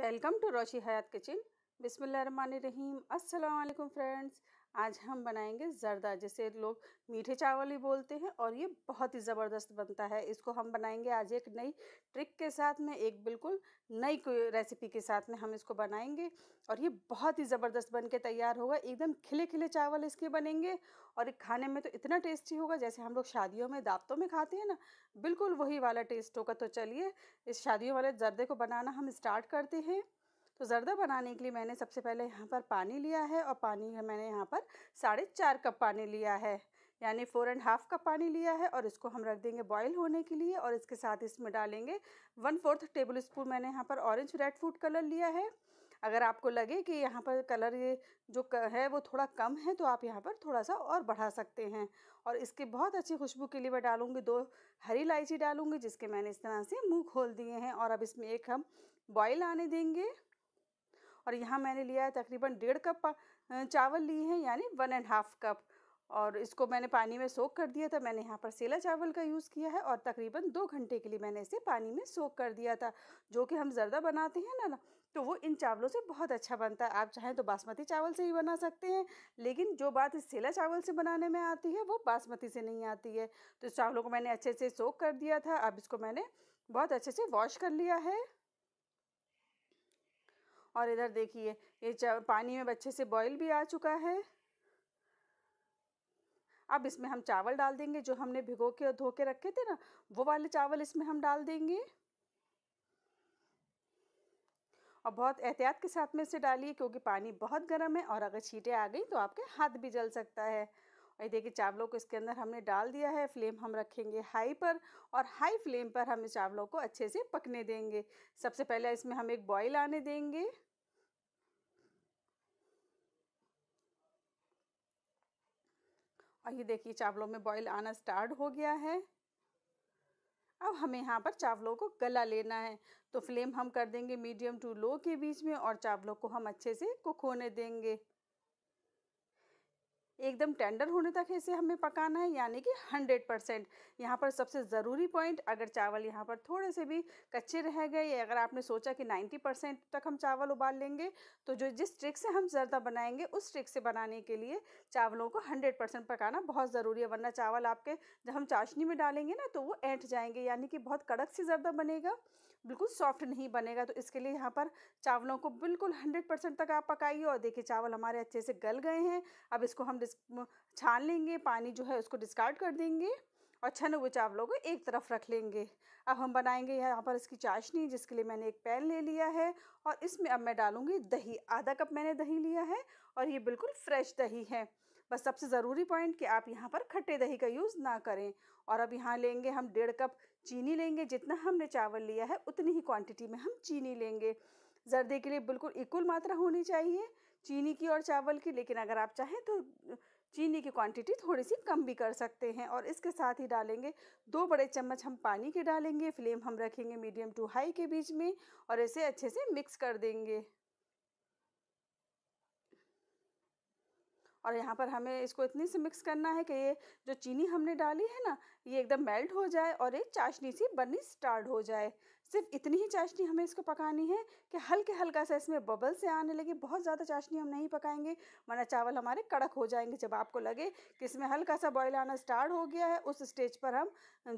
welcome to Roshi Hayat kitchen बिसमीम अस्सलाम वालेकुम फ्रेंड्स आज हम बनाएंगे जर्दा जैसे लोग मीठे चावल ही बोलते हैं और ये बहुत ही ज़बरदस्त बनता है इसको हम बनाएंगे आज एक नई ट्रिक के साथ में एक बिल्कुल नई रेसिपी के साथ में हम इसको बनाएंगे और ये बहुत ही ज़बरदस्त बन के तैयार होगा एकदम खिले खिले चावल इसके बनेंगे और खाने में तो इतना टेस्टी होगा जैसे हम लोग शादियों में दावतों में खाते हैं ना बिल्कुल वही वाला टेस्ट होगा तो चलिए इस शादियों वाले जर्दे को बनाना हम स्टार्ट करते हैं तो ज़रदा बनाने के लिए मैंने सबसे पहले यहाँ पर पानी लिया है और पानी मैंने यहाँ पर साढ़े चार कप पानी लिया है यानी फोर एंड हाफ़ कप पानी लिया है और इसको हम रख देंगे बॉईल होने के लिए और इसके साथ इसमें डालेंगे वन फोर्थ टेबल स्पून मैंने यहाँ पर ऑरेंज रेड फूड कलर लिया है अगर आपको लगे कि यहाँ पर कलर ये जो है वो थोड़ा कम है तो आप यहाँ पर थोड़ा सा और बढ़ा सकते हैं और इसके बहुत अच्छी खुशबू के लिए मैं डालूँगी दो हरी इलायची डालूँगी जिसके मैंने इस तरह से मुँह खोल दिए हैं और अब इसमें एक हम बॉयल आने देंगे और यहाँ मैंने लिया है तकरीबन डेढ़ कप चावल लिए हैं यानी वन एंड हाफ़ कप और इसको मैंने पानी में सोख कर दिया था मैंने यहाँ पर सेला चावल का यूज़ किया है और तकरीबन दो घंटे के लिए मैंने इसे पानी में सोख कर दिया था जो कि हम ज़रदा बनाते हैं ना तो वो इन चावलों से बहुत अच्छा बनता है आप चाहें तो बासमती चावल से ही बना सकते हैं लेकिन जो बात इस सेला चावल से बनाने में आती है वो बासमती से नहीं आती है तो इस चावलों को मैंने अच्छे से सोख कर दिया था अब इसको मैंने बहुत अच्छे से वॉश कर लिया है और इधर देखिए ये पानी में अच्छे से बॉईल भी आ चुका है अब इसमें हम चावल डाल देंगे जो हमने भिगो के और धो के रखे थे ना वो वाले चावल इसमें हम डाल देंगे और बहुत एहतियात के साथ में इसे डालिए क्योंकि पानी बहुत गर्म है और अगर छीटें आ गई तो आपके हाथ भी जल सकता है और ये देखिए चावलों को इसके अंदर हमने डाल दिया है फ्लेम हम रखेंगे हाई पर और हाई फ्लेम पर हम चावलों को अच्छे से पकने देंगे सबसे पहले इसमें हम एक बॉईल आने देंगे और ये देखिए चावलों में बॉईल आना स्टार्ट हो गया है अब हमें यहाँ पर चावलों को गला लेना है तो फ्लेम हम कर देंगे मीडियम टू लो के बीच में और चावलों को हम अच्छे से कुक होने देंगे एकदम टेंडर होने तक इसे हमें पकाना है यानी कि 100 परसेंट यहाँ पर सबसे ज़रूरी पॉइंट अगर चावल यहाँ पर थोड़े से भी कच्चे रह गए अगर आपने सोचा कि 90 परसेंट तक हम चावल उबाल लेंगे तो जो जिस ट्रिक से हम ज़रदा बनाएंगे उस ट्रिक से बनाने के लिए चावलों को हंड्रेड परसेंट पकाना बहुत ज़रूरी है वरना चावल आपके जब हम चाशनी में डालेंगे ना तो वो ऐंठ जाएंगे यानी कि बहुत कड़क सी ज़रदा बनेगा बिल्कुल सॉफ्ट नहीं बनेगा तो इसके लिए यहाँ पर चावलों को बिल्कुल हंड्रेड तक आप पकाइए और देखिए चावल हमारे अच्छे से गल गए हैं अब इसको हम छान लेंगे पानी जो है उसको डिस्कार्ड कर देंगे और छन हुए चावलों को एक तरफ रख लेंगे अब हम बनाएंगे यहाँ पर इसकी चाशनी जिसके लिए मैंने एक पैन ले लिया है और इसमें अब मैं डालूँगी दही आधा कप मैंने दही लिया है और ये बिल्कुल फ्रेश दही है बस सबसे ज़रूरी पॉइंट कि आप यहाँ पर खट्टे दही का यूज़ ना करें और अब यहाँ लेंगे हम डेढ़ कप चीनी लेंगे जितना हमने चावल लिया है उतनी ही क्वांटिटी में हम चीनी लेंगे जर्दे के लिए बिल्कुल इक्वल मात्रा होनी चाहिए चीनी की और चावल की लेकिन अगर आप चाहें तो चीनी की क्वांटिटी थोड़ी सी कम भी कर सकते हैं और इसके साथ ही डालेंगे दो बड़े चम्मच हम पानी के डालेंगे फ्लेम हम रखेंगे मीडियम टू हाई के बीच में और इसे अच्छे से मिक्स कर देंगे और यहाँ पर हमें इसको इतनी से मिक्स करना है कि ये जो चीनी हमने डाली है ना ये एकदम मेल्ट हो जाए और एक चाशनी सी बननी स्टार्ट हो जाए सिर्फ इतनी ही चाशनी हमें इसको पकानी है कि हल्के हल्का सा इसमें बबल से आने लगे बहुत ज़्यादा चाशनी हम नहीं पकाएंगे वरना चावल हमारे कड़क हो जाएंगे जब आपको लगे कि इसमें हल्का सा बॉयल आना स्टार्ट हो गया है उस स्टेज पर हम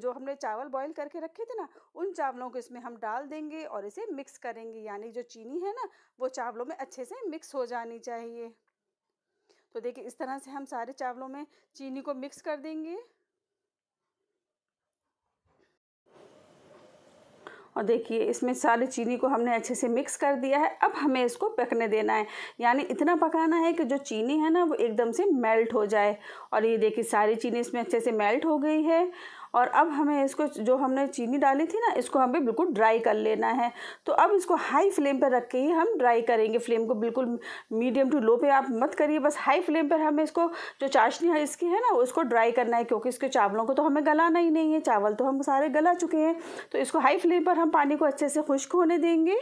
जो हमने चावल बॉयल करके रखे थे ना उन चावलों को इसमें हम डाल देंगे और इसे मिक्स करेंगे यानी जो चीनी है ना वो चावलों में अच्छे से मिक्स हो जानी चाहिए तो देखिए इस तरह से हम सारे चावलों में चीनी को मिक्स कर देंगे और देखिए इसमें सारे चीनी को हमने अच्छे से मिक्स कर दिया है अब हमें इसको पकने देना है यानी इतना पकाना है कि जो चीनी है ना वो एकदम से मेल्ट हो जाए और ये देखिए सारी चीनी इसमें अच्छे से मेल्ट हो गई है और अब हमें इसको जो हमने चीनी डाली थी ना इसको हमें बिल्कुल ड्राई कर लेना है तो अब इसको हाई फ्लेम पर रख के ही हम ड्राई करेंगे फ्लेम को बिल्कुल मीडियम टू लो पे आप मत करिए बस हाई फ्लेम पर हमें इसको जो चाशनी है इसकी है ना उसको ड्राई करना है क्योंकि इसके चावलों को तो हमें गलाना ही नहीं है चावल तो हम सारे गला चुके हैं तो इसको हाई फ्लेम पर हम पानी को अच्छे से खुश्क होने देंगे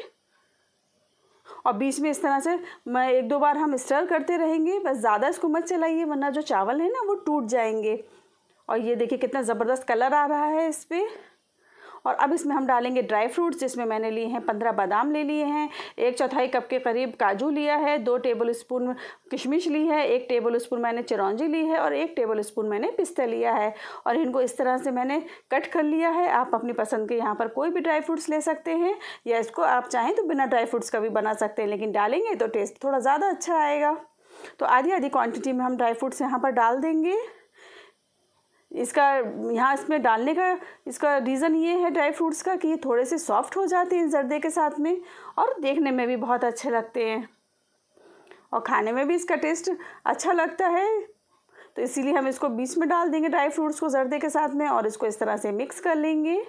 और बीच में इस तरह से मैं एक दो बार हम स्टर करते रहेंगे बस ज़्यादा इसको मत चलाइए वरना जो चावल है ना वो टूट जाएंगे और ये देखिए कितना ज़बरदस्त कलर आ रहा है इस पर और अब इसमें हम डालेंगे ड्राई फ्रूट्स जिसमें मैंने लिए हैं पंद्रह बादाम ले लिए हैं एक चौथाई कप के करीब काजू लिया है दो टेबल स्पून किशमिश ली है एक टेबल स्पून मैंने चिरौंजी ली है और एक टेबल स्पून मैंने पिस्ता लिया है और इनको इस तरह से मैंने कट कर लिया है आप अपनी पसंद के यहाँ पर कोई भी ड्राई फ्रूट्स ले सकते हैं या इसको आप चाहें तो बिना ड्राई फ्रूट्स का भी बना सकते हैं लेकिन डालेंगे तो टेस्ट थोड़ा ज़्यादा अच्छा आएगा तो आधी आधी क्वान्टिटी में हम ड्राई फ्रूट्स यहाँ पर डाल देंगे इसका यहाँ इसमें डालने का इसका रीज़न ये है ड्राई फ्रूट्स का कि ये थोड़े से सॉफ्ट हो जाते हैं जर्दे के साथ में और देखने में भी बहुत अच्छे लगते हैं और खाने में भी इसका टेस्ट अच्छा लगता है तो इसीलिए हम इसको बीच में डाल देंगे ड्राई फ्रूट्स को जर्दे के साथ में और इसको इस तरह से मिक्स कर लेंगे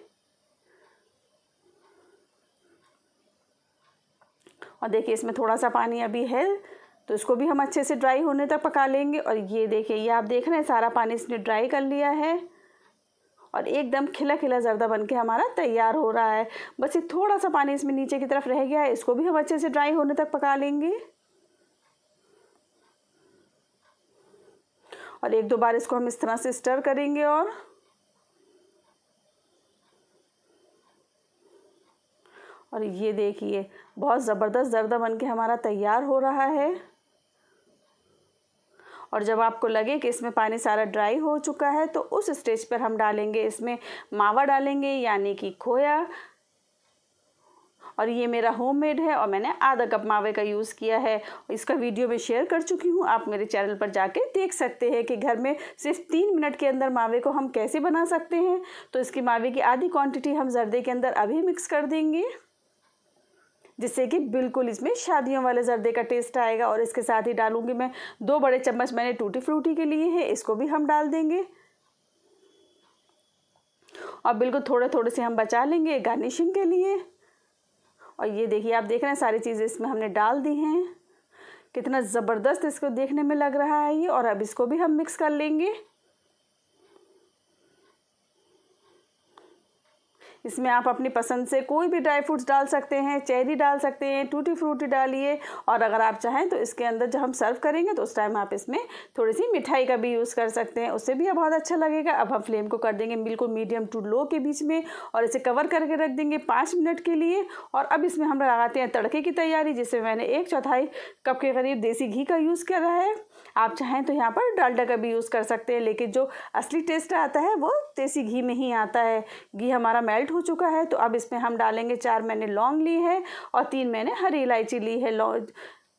और देखिए इसमें थोड़ा सा पानी अभी है तो इसको भी हम अच्छे से ड्राई होने तक पका लेंगे और ये देखिए ये आप देख रहे हैं सारा पानी इसने ड्राई कर लिया है और एकदम खिला खिला जर्दा बन के हमारा तैयार हो रहा है बस ये थोड़ा सा पानी इसमें नीचे की तरफ रह गया है इसको भी हम अच्छे से ड्राई होने तक पका लेंगे और एक दो बार इसको हम इस तरह से स्टर करेंगे और और ये देखिए बहुत ज़बरदस्त जर्दा बन के हमारा तैयार हो रहा है और जब आपको लगे कि इसमें पानी सारा ड्राई हो चुका है तो उस स्टेज पर हम डालेंगे इसमें मावा डालेंगे यानी कि खोया और ये मेरा होम मेड है और मैंने आधा कप मावे का यूज़ किया है इसका वीडियो मैं शेयर कर चुकी हूँ आप मेरे चैनल पर जाके देख सकते हैं कि घर में सिर्फ तीन मिनट के अंदर मावे को हम कैसे बना सकते हैं तो इसकी मावे की आधी क्वांटिटी हम जर्दे के अंदर अभी मिक्स कर देंगे जिससे कि बिल्कुल इसमें शादियों वाले जर्दे का टेस्ट आएगा और इसके साथ ही डालूंगी मैं दो बड़े चम्मच मैंने टूटी फ्रूटी के लिए है इसको भी हम डाल देंगे और बिल्कुल थोड़े थोड़े से हम बचा लेंगे गार्निशिंग के लिए और ये देखिए आप देख रहे हैं सारी चीज़ें इसमें हमने डाल दी हैं कितना ज़बरदस्त इसको देखने में लग रहा है ये और अब इसको भी हम मिक्स कर लेंगे इसमें आप अपनी पसंद से कोई भी ड्राई फ्रूट्स डाल सकते हैं चेरी डाल सकते हैं टूटी फ्रूटी डालिए और अगर आप चाहें तो इसके अंदर जब हम सर्व करेंगे तो उस टाइम आप इसमें थोड़ी सी मिठाई का भी यूज़ कर सकते हैं उससे भी बहुत अच्छा लगेगा अब हम फ्लेम को कर देंगे बिल्कुल मीडियम टू लो के बीच में और इसे कवर करके रख देंगे पाँच मिनट के लिए और अब इसमें हम लगाते हैं तड़के की तैयारी जिसमें मैंने एक चौथाई कप के करीब देसी घी का यूज़ किया है आप चाहें तो यहाँ पर डालडा का भी यूज़ कर सकते हैं लेकिन जो असली टेस्ट आता है वो देसी घी में ही आता है घी हमारा मेल्ट हो चुका है तो अब इसमें हम डालेंगे चार मैंने लौंग ली है और तीन मैंने हरी इलायची ली है लौंग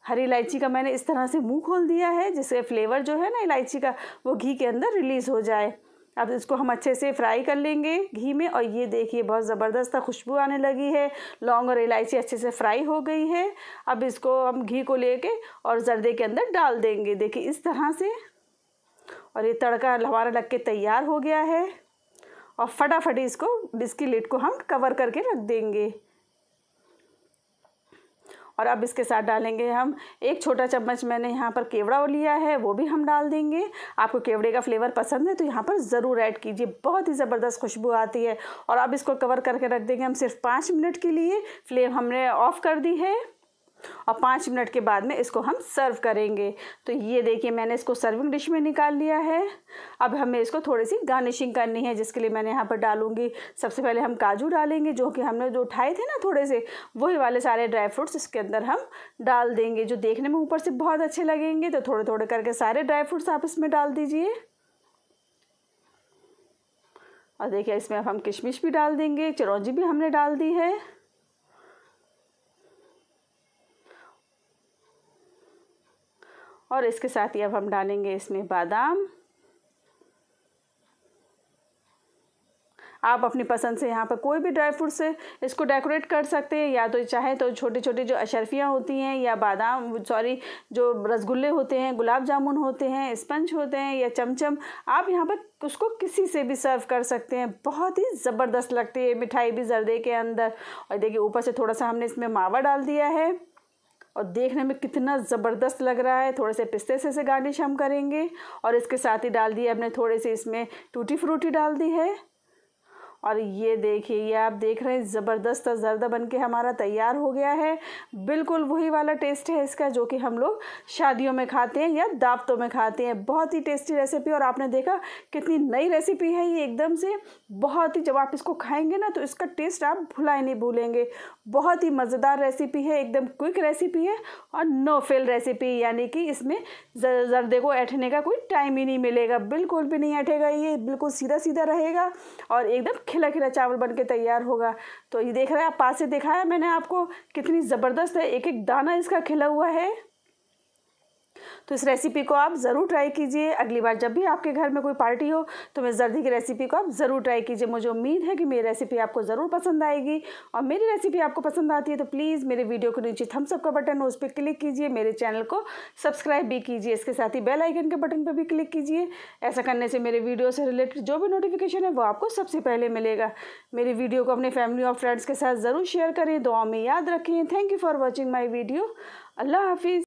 हरी इलायची का मैंने इस तरह से मुँह खोल दिया है जिससे फ्लेवर जो है ना इलायची का वो घी के अंदर रिलीज़ हो जाए अब इसको हम अच्छे से फ्राई कर लेंगे घी में और ये देखिए बहुत ज़बरदस्त खुशबू आने लगी है लौंग और इलायची अच्छे से फ्राई हो गई है अब इसको हम घी को लेके और जर्दे के अंदर डाल देंगे देखिए इस तरह से और ये तड़का हमारा लग के तैयार हो गया है और फटाफट इसको इसकी लिट को हम कवर करके रख देंगे और अब इसके साथ डालेंगे हम एक छोटा चम्मच मैंने यहाँ पर केवड़ा लिया है वो भी हम डाल देंगे आपको केवड़े का फ्लेवर पसंद है तो यहाँ पर ज़रूर ऐड कीजिए बहुत ही ज़बरदस्त खुशबू आती है और अब इसको कवर करके रख देंगे हम सिर्फ पाँच मिनट के लिए फ्लेम हमने ऑफ़ कर दी है और पाँच मिनट के बाद में इसको हम सर्व करेंगे तो ये देखिए मैंने इसको सर्विंग डिश में निकाल लिया है अब हमें इसको थोड़ी सी गार्निशिंग करनी है जिसके लिए मैंने यहाँ पर डालूंगी सबसे पहले हम काजू डालेंगे जो कि हमने जो उठाए थे ना थोड़े से वही वाले सारे ड्राई फ्रूट्स इसके अंदर हम डाल देंगे जो देखने में ऊपर से बहुत अच्छे लगेंगे तो थोड़े थोड़े करके सारे ड्राई फ्रूट्स आप इसमें डाल दीजिए और देखिए इसमें अब हम किशमिश भी डाल देंगे चिरौंजी भी हमने डाल दी है और इसके साथ ही अब हम डालेंगे इसमें बादाम आप अपनी पसंद से यहाँ पर कोई भी ड्राई फ्रूट से इसको डेकोरेट कर सकते हैं या तो चाहे तो छोटी छोटी जो अशरफियाँ होती हैं या बादाम सॉरी जो रसगुल्ले होते हैं गुलाब जामुन होते हैं स्पंज होते हैं या चमचम आप यहाँ पर उसको किसी से भी सर्व कर सकते हैं बहुत ही ज़बरदस्त लगती है मिठाई भी जर्दे के अंदर और देखिए ऊपर से थोड़ा सा हमने इसमें मावा डाल दिया है और देखने में कितना ज़बरदस्त लग रहा है थोड़े से पिस्ते से से गार्निश हम करेंगे और इसके साथ ही डाल दिए हमने थोड़े से इसमें टूटी फ्रूटी डाल दी है और ये देखिए ये आप देख रहे हैं ज़बरदस्त जर्दा बन के हमारा तैयार हो गया है बिल्कुल वही वाला टेस्ट है इसका जो कि हम लोग शादियों में खाते हैं या दावतों में खाते हैं बहुत ही टेस्टी रेसिपी और आपने देखा कितनी नई रेसिपी है ये एकदम से बहुत ही जब आप इसको खाएंगे ना तो इसका टेस्ट आप भुला ही नहीं भूलेंगे बहुत ही मज़ेदार रेसिपी है एकदम क्विक रेसिपी है और नो फेल रेसिपी यानी कि इसमें जर्दे को ऐठने का कोई टाइम ही नहीं मिलेगा बिल्कुल भी नहीं ऐठेगा ये बिल्कुल सीधा सीधा रहेगा और एकदम खिला खिला चावल बन के तैयार होगा तो ये देख रहे हैं आप पास से दिखाया मैंने आपको कितनी ज़बरदस्त है एक एक दाना इसका खिला हुआ है तो इस रेसिपी को आप ज़रूर ट्राई कीजिए अगली बार जब भी आपके घर में कोई पार्टी हो तो मैं जर्दी की रेसिपी को आप ज़रूर ट्राई कीजिए मुझे उम्मीद है कि मेरी रेसिपी आपको ज़रूर पसंद आएगी और मेरी रेसिपी आपको पसंद आती है तो प्लीज़ मेरे वीडियो के नीचे थम्सअप का बटन उस पर क्लिक कीजिए मेरे चैनल को सब्सक्राइब भी कीजिए इसके साथ ही बेल आइकन के बटन पर भी क्लिक कीजिए ऐसा करने से मेरे वीडियो से रिलेटेड जो भी नोटिफिकेशन है वो आपको सबसे पहले मिलेगा मेरी वीडियो को अपने फैमिली और फ्रेंड्स के साथ ज़रूर शेयर करें दुआ में याद रखें thank you for watching my video अल्लाह हाफिज़